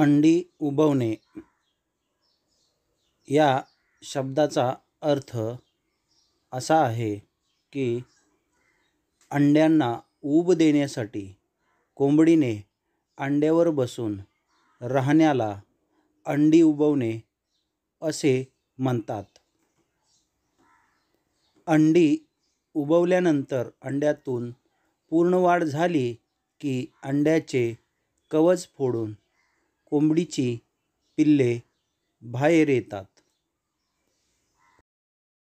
अंडी उबवणे या शब्दाचा अर्थ असा आहे की अंड्यांना उब देण्यासाठी कोंबडीने अंड्यावर बसून राहण्याला अंडी उबवणे असे म्हणतात अंडी उबवल्यानंतर अंड्यातून पूर्ण वाढ झाली की अंड्याचे कवच फोडून कोंबडीची पिल्ले बाहेर येतात